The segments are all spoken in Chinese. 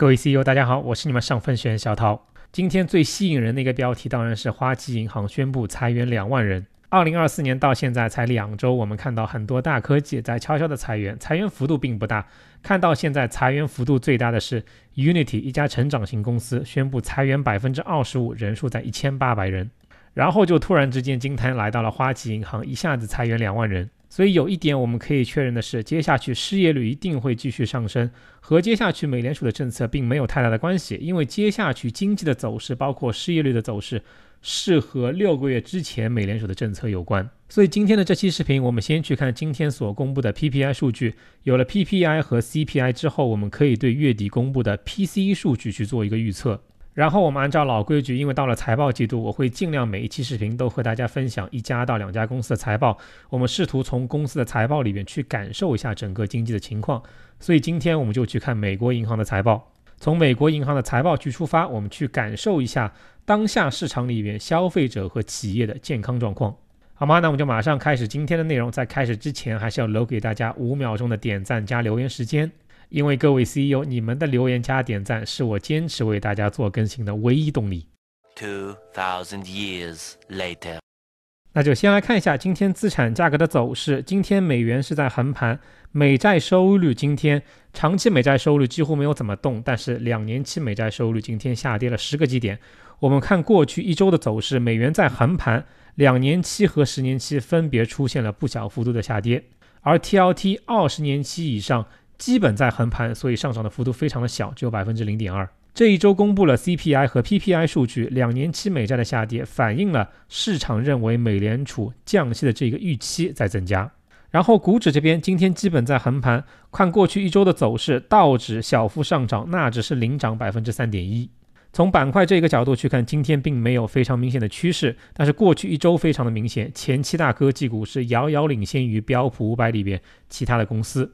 各位 CEO，大家好，我是你们上分学员小陶。今天最吸引人的一个标题当然是花旗银行宣布裁员两万人。二零二四年到现在才两周，我们看到很多大科技在悄悄的裁员，裁员幅度并不大。看到现在裁员幅度最大的是 Unity 一家成长型公司，宣布裁员百分之二十五，人数在一千八百人。然后就突然之间惊天来到了花旗银行，一下子裁员两万人。所以有一点我们可以确认的是，接下去失业率一定会继续上升，和接下去美联储的政策并没有太大的关系，因为接下去经济的走势，包括失业率的走势，是和六个月之前美联储的政策有关。所以今天的这期视频，我们先去看今天所公布的 PPI 数据。有了 PPI 和 CPI 之后，我们可以对月底公布的 PCE 数据去做一个预测。然后我们按照老规矩，因为到了财报季度，我会尽量每一期视频都和大家分享一家到两家公司的财报。我们试图从公司的财报里面去感受一下整个经济的情况。所以今天我们就去看美国银行的财报，从美国银行的财报去出发，我们去感受一下当下市场里面消费者和企业的健康状况，好吗？那我们就马上开始今天的内容。在开始之前，还是要留给大家五秒钟的点赞加留言时间。因为各位 CEO，你们的留言加点赞是我坚持为大家做更新的唯一动力。Two thousand years later，那就先来看一下今天资产价格的走势。今天美元是在横盘，美债收益率今天长期美债收益率几乎没有怎么动，但是两年期美债收益率今天下跌了十个基点。我们看过去一周的走势，美元在横盘，两年期和十年期分别出现了不小幅度的下跌，而 TLT 二十年期以上。基本在横盘，所以上涨的幅度非常的小，只有百分之零点二。这一周公布了 CPI 和 PPI 数据，两年期美债的下跌反映了市场认为美联储降息的这个预期在增加。然后股指这边今天基本在横盘，看过去一周的走势，道指小幅上涨，那只是领涨百分之三点一。从板块这个角度去看，今天并没有非常明显的趋势，但是过去一周非常的明显，前七大科技股是遥遥领先于标普五百里边其他的公司。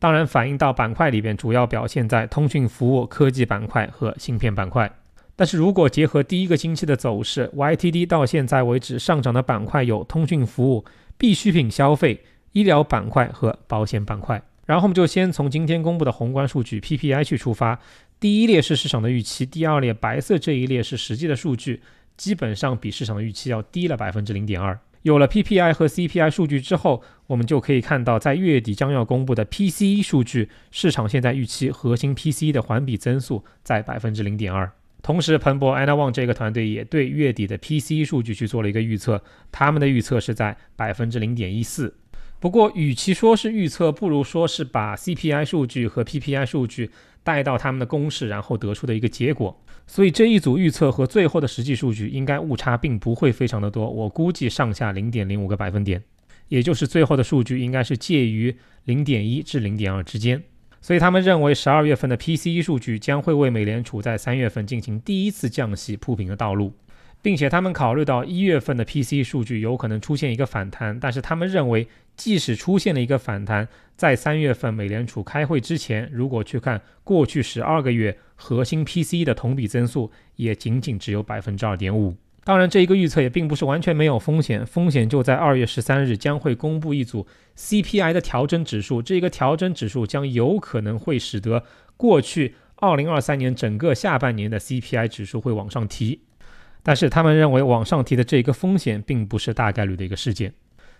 当然，反映到板块里边，主要表现在通讯服务、科技板块和芯片板块。但是如果结合第一个星期的走势，YTD 到现在为止上涨的板块有通讯服务、必需品消费、医疗板块和保险板块。然后我们就先从今天公布的宏观数据 PPI 去出发，第一列是市场的预期，第二列白色这一列是实际的数据，基本上比市场的预期要低了百分之零点二。有了 PPI 和 CPI 数据之后，我们就可以看到，在月底将要公布的 PCE 数据，市场现在预期核心 PCE 的环比增速在百分之零点二。同时，彭博 a n a l y s 这个团队也对月底的 PCE 数据去做了一个预测，他们的预测是在百分之零点一四。不过，与其说是预测，不如说是把 CPI 数据和 PPI 数据带到他们的公式，然后得出的一个结果。所以这一组预测和最后的实际数据，应该误差并不会非常的多。我估计上下零点零五个百分点，也就是最后的数据应该是介于零点一至零点二之间。所以他们认为十二月份的 PCE 数据将会为美联储在三月份进行第一次降息铺平的道路。并且他们考虑到一月份的 PC 数据有可能出现一个反弹，但是他们认为，即使出现了一个反弹，在三月份美联储开会之前，如果去看过去十二个月核心 PC 的同比增速，也仅仅只有百分之二点五。当然，这一个预测也并不是完全没有风险，风险就在二月十三日将会公布一组 CPI 的调整指数，这一个调整指数将有可能会使得过去二零二三年整个下半年的 CPI 指数会往上提。但是他们认为往上提的这个风险并不是大概率的一个事件。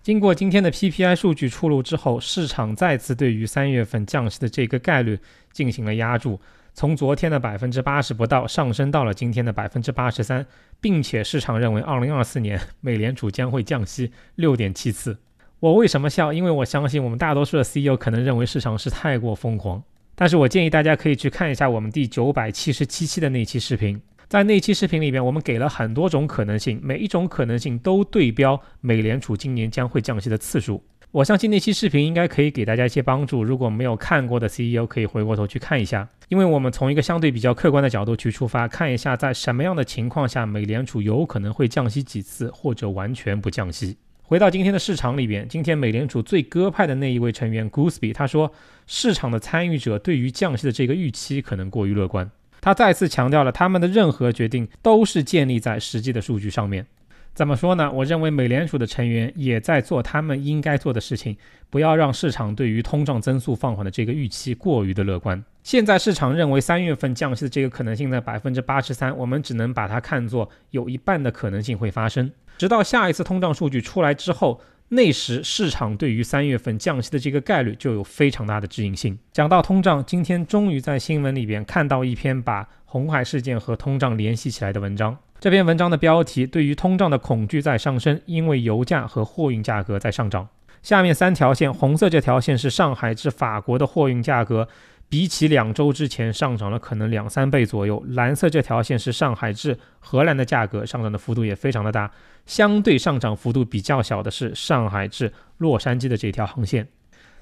经过今天的 PPI 数据出炉之后，市场再次对于三月份降息的这个概率进行了压注，从昨天的百分之八十不到上升到了今天的百分之八十三，并且市场认为二零二四年 美联储将会降息六点七次。我为什么笑？因为我相信我们大多数的 CEO 可能认为市场是太过疯狂。但是我建议大家可以去看一下我们第九百七十七期的那期视频。在那期视频里面，我们给了很多种可能性，每一种可能性都对标美联储今年将会降息的次数。我相信那期视频应该可以给大家一些帮助。如果没有看过的 CEO 可以回过头去看一下，因为我们从一个相对比较客观的角度去出发，看一下在什么样的情况下美联储有可能会降息几次，或者完全不降息。回到今天的市场里边，今天美联储最鸽派的那一位成员 g o o s s b y 他说，市场的参与者对于降息的这个预期可能过于乐观。他再次强调了，他们的任何决定都是建立在实际的数据上面。怎么说呢？我认为美联储的成员也在做他们应该做的事情，不要让市场对于通胀增速放缓的这个预期过于的乐观。现在市场认为三月份降息的这个可能性在百分之八十三，我们只能把它看作有一半的可能性会发生。直到下一次通胀数据出来之后。那时市场对于三月份降息的这个概率就有非常大的指引性。讲到通胀，今天终于在新闻里边看到一篇把红海事件和通胀联系起来的文章。这篇文章的标题对于通胀的恐惧在上升，因为油价和货运价格在上涨。下面三条线，红色这条线是上海至法国的货运价格。比起两周之前上涨了可能两三倍左右，蓝色这条线是上海至荷兰的价格上涨的幅度也非常的大，相对上涨幅度比较小的是上海至洛杉矶的这条航线，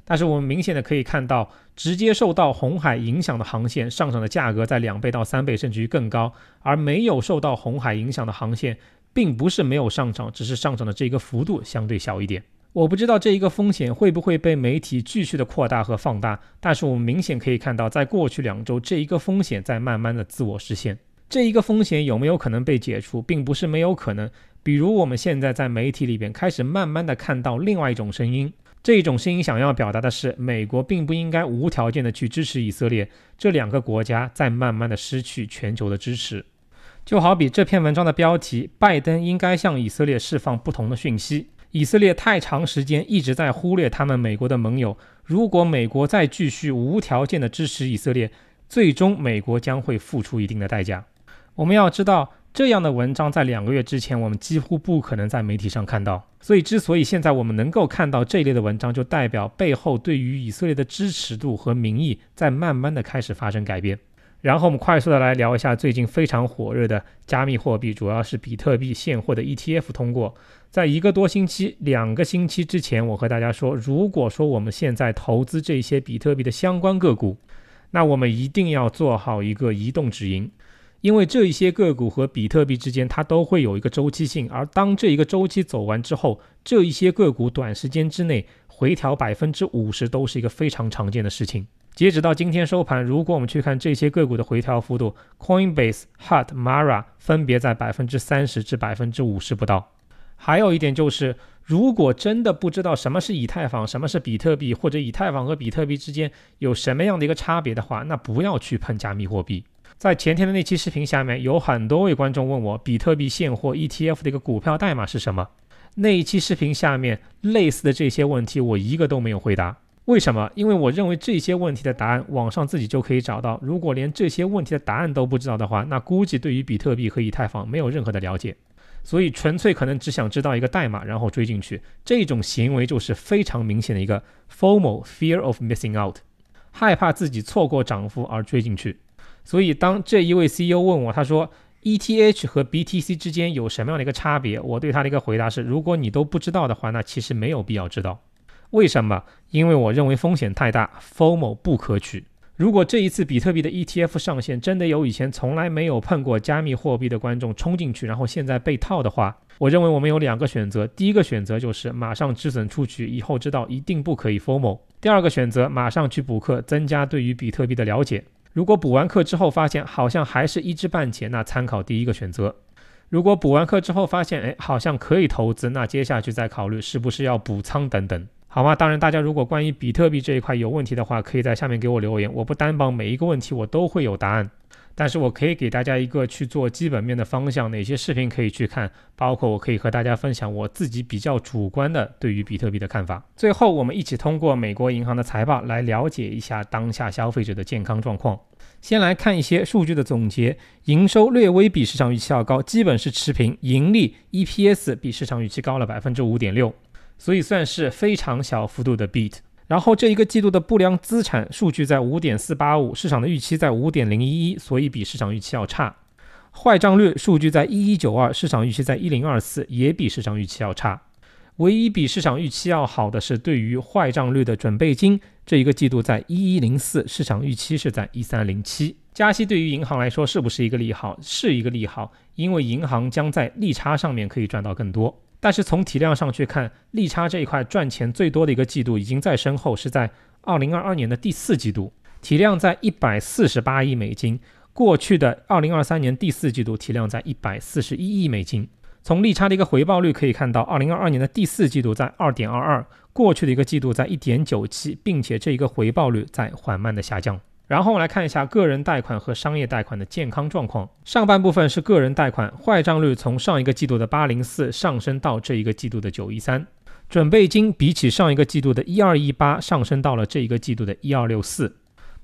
但是我们明显的可以看到，直接受到红海影响的航线上涨的价格在两倍到三倍甚至于更高，而没有受到红海影响的航线并不是没有上涨，只是上涨的这个幅度相对小一点。我不知道这一个风险会不会被媒体继续的扩大和放大，但是我们明显可以看到，在过去两周，这一个风险在慢慢的自我实现。这一个风险有没有可能被解除，并不是没有可能。比如我们现在在媒体里边开始慢慢的看到另外一种声音，这种声音想要表达的是，美国并不应该无条件的去支持以色列。这两个国家在慢慢的失去全球的支持，就好比这篇文章的标题：拜登应该向以色列释放不同的讯息。以色列太长时间一直在忽略他们美国的盟友。如果美国再继续无条件的支持以色列，最终美国将会付出一定的代价。我们要知道，这样的文章在两个月之前，我们几乎不可能在媒体上看到。所以，之所以现在我们能够看到这一类的文章，就代表背后对于以色列的支持度和民意在慢慢的开始发生改变。然后我们快速的来聊一下最近非常火热的加密货币，主要是比特币现货的 ETF。通过在一个多星期、两个星期之前，我和大家说，如果说我们现在投资这些比特币的相关个股，那我们一定要做好一个移动止盈，因为这一些个股和比特币之间它都会有一个周期性，而当这一个周期走完之后，这一些个股短时间之内回调百分之五十都是一个非常常见的事情。截止到今天收盘，如果我们去看这些个股的回调幅度，Coinbase、h u t Mara 分别在百分之三十至百分之五十不到。还有一点就是，如果真的不知道什么是以太坊、什么是比特币，或者以太坊和比特币之间有什么样的一个差别的话，那不要去碰加密货币。在前天的那期视频下面，有很多位观众问我比特币现货 ETF 的一个股票代码是什么。那一期视频下面类似的这些问题，我一个都没有回答。为什么？因为我认为这些问题的答案网上自己就可以找到。如果连这些问题的答案都不知道的话，那估计对于比特币和以太坊没有任何的了解，所以纯粹可能只想知道一个代码，然后追进去。这种行为就是非常明显的一个 formal fear of missing out，害怕自己错过涨幅而追进去。所以当这一位 CEO 问我，他说 ETH 和 BTC 之间有什么样的一个差别，我对他的一个回答是：如果你都不知道的话，那其实没有必要知道。为什么？因为我认为风险太大，fomo 不可取。如果这一次比特币的 ETF 上线真的有以前从来没有碰过加密货币的观众冲进去，然后现在被套的话，我认为我们有两个选择：第一个选择就是马上止损出局，以后知道一定不可以 fomo；第二个选择马上去补课，增加对于比特币的了解。如果补完课之后发现好像还是一知半解，那参考第一个选择；如果补完课之后发现，哎，好像可以投资，那接下去再考虑是不是要补仓等等。好吗？当然，大家如果关于比特币这一块有问题的话，可以在下面给我留言。我不担保每一个问题我都会有答案，但是我可以给大家一个去做基本面的方向，哪些视频可以去看，包括我可以和大家分享我自己比较主观的对于比特币的看法。最后，我们一起通过美国银行的财报来了解一下当下消费者的健康状况。先来看一些数据的总结，营收略微比市场预期要高，基本是持平，盈利 EPS 比市场预期高了百分之五点六。所以算是非常小幅度的 beat。然后这一个季度的不良资产数据在五点四八五，市场的预期在五点零一一，所以比市场预期要差。坏账率数据在一一九二，市场预期在一零二四，也比市场预期要差。唯一比市场预期要好的是对于坏账率的准备金，这一个季度在一一零四，市场预期是在一三零七。加息对于银行来说是不是一个利好？是一个利好，因为银行将在利差上面可以赚到更多。但是从体量上去看，利差这一块赚钱最多的一个季度已经在身后，是在二零二二年的第四季度，体量在一百四十八亿美金。过去的二零二三年第四季度体量在一百四十一亿美金。从利差的一个回报率可以看到，二零二二年的第四季度在二点二二，过去的一个季度在一点九七，并且这一个回报率在缓慢的下降。然后我们来看一下个人贷款和商业贷款的健康状况。上半部分是个人贷款，坏账率从上一个季度的八零四上升到这一个季度的九一三，准备金比起上一个季度的一二一八上升到了这一个季度的一二六四。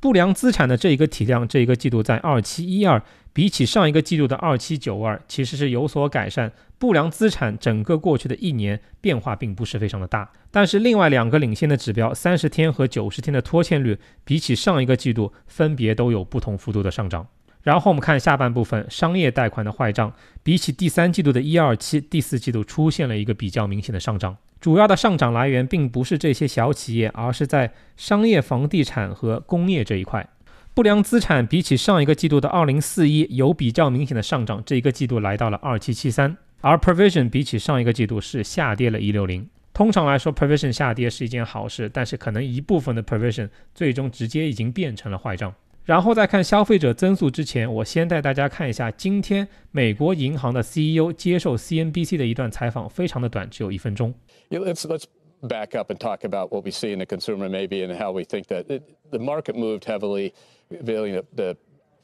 不良资产的这一个体量，这一个季度在二七一二，比起上一个季度的二七九二，其实是有所改善。不良资产整个过去的一年变化并不是非常的大，但是另外两个领先的指标，三十天和九十天的拖欠率，比起上一个季度分别都有不同幅度的上涨。然后我们看下半部分，商业贷款的坏账，比起第三季度的一二期，第四季度出现了一个比较明显的上涨。主要的上涨来源并不是这些小企业，而是在商业房地产和工业这一块。不良资产比起上一个季度的二零四一有比较明显的上涨，这一个季度来到了二七七三。而 provision 比起上一个季度是下跌了一六零。通常来说，provision 下跌是一件好事，但是可能一部分的 provision 最终直接已经变成了坏账。然后在看消费者增速之前，我先带大家看一下今天美国银行的 CEO 接受 CNBC 的一段采访，非常的短，只有一分钟。Let's let's back up and talk about what we see in the consumer maybe and how we think that it, the market moved heavily, feeling that the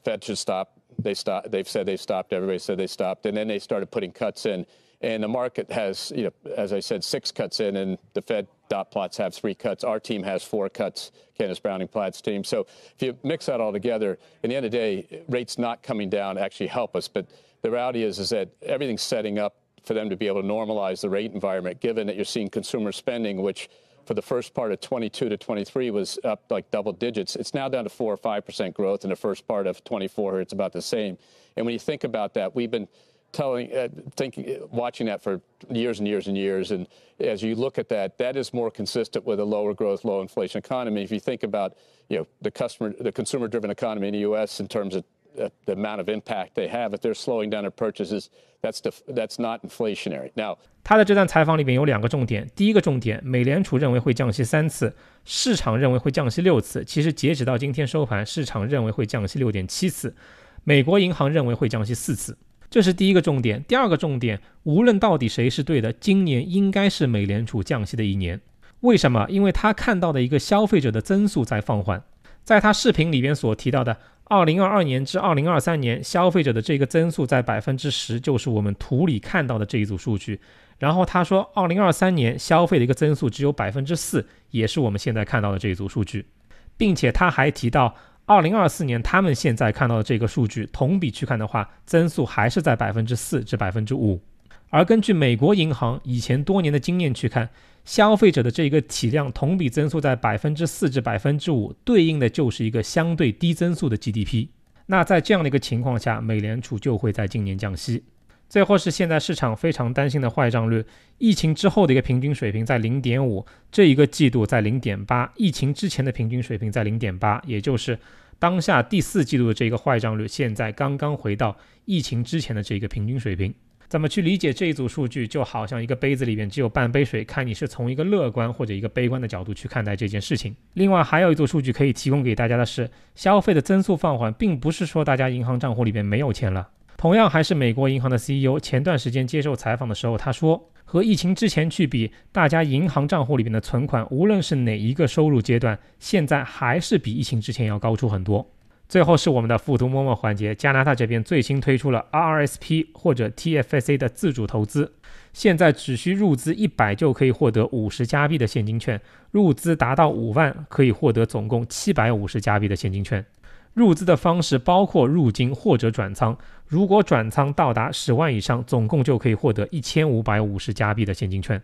Fed should stop. They stop. They've said they stopped. Everybody said they stopped, and then they started putting cuts in. And the market has, you know, as I said, six cuts in, and the Fed dot plots have three cuts. Our team has four cuts, Candace Browning Platt's team. So if you mix that all together, in the end of the day, rates not coming down actually help us. But the reality is, is that everything's setting up for them to be able to normalize the rate environment, given that you're seeing consumer spending, which for the first part of 22 to 23 was up like double digits. It's now down to 4 or 5% growth in the first part of 24. It's about the same. And when you think about that, we've been telling, uh, thinking, uh, watching that for years and years and years. And as you look at that, that is more consistent with a lower growth, low inflation economy. If you think about, you know, the customer, the consumer-driven economy in the U.S. in terms of uh, the amount of impact they have if they're slowing down their purchases. That's the that's not inflationary. Now，他在这段采访里面有两个重点。第一个重点，美联储认为会降息三次，市场认为会降息六次。其实截止到今天收盘，市场认为会降息六点七次，美国银行认为会降息四次。这是第一个重点，第二个重点，无论到底谁是对的，今年应该是美联储降息的一年。为什么？因为他看到的一个消费者的增速在放缓，在他视频里边所提到的，二零二二年至二零二三年消费者的这个增速在百分之十，就是我们图里看到的这一组数据。然后他说，二零二三年消费的一个增速只有百分之四，也是我们现在看到的这一组数据，并且他还提到。二零二四年，他们现在看到的这个数据，同比去看的话，增速还是在百分之四至百分之五。而根据美国银行以前多年的经验去看，消费者的这个体量同比增速在百分之四至百分之五，对应的就是一个相对低增速的 GDP。那在这样的一个情况下，美联储就会在今年降息。最后是现在市场非常担心的坏账率，疫情之后的一个平均水平在零点五，这一个季度在零点八，疫情之前的平均水平在零点八，也就是当下第四季度的这个坏账率现在刚刚回到疫情之前的这个平均水平。怎么去理解这一组数据？就好像一个杯子里面只有半杯水，看你是从一个乐观或者一个悲观的角度去看待这件事情。另外还有一组数据可以提供给大家的是，消费的增速放缓，并不是说大家银行账户里面没有钱了。同样还是美国银行的 CEO，前段时间接受采访的时候，他说和疫情之前去比，大家银行账户里面的存款，无论是哪一个收入阶段，现在还是比疫情之前要高出很多。最后是我们的富途摸摸环节，加拿大这边最新推出了 RRSP 或者 TFSA 的自主投资，现在只需入资一百就可以获得五十加币的现金券，入资达到五万可以获得总共七百五十加币的现金券。入资的方式包括入金或者转仓，如果转仓到达十万以上，总共就可以获得一千五百五十加币的现金券。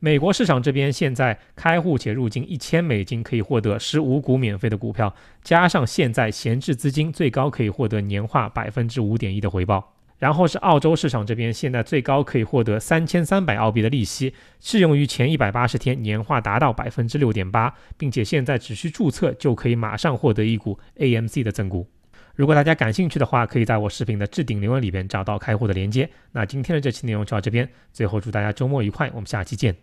美国市场这边现在开户且入金一千美金，可以获得十五股免费的股票，加上现在闲置资金，最高可以获得年化百分之五点一的回报。然后是澳洲市场这边，现在最高可以获得三千三百澳币的利息，适用于前一百八十天，年化达到百分之六点八，并且现在只需注册就可以马上获得一股 AMC 的赠股。如果大家感兴趣的话，可以在我视频的置顶留言里边找到开户的连接。那今天的这期内容就到这边，最后祝大家周末愉快，我们下期见。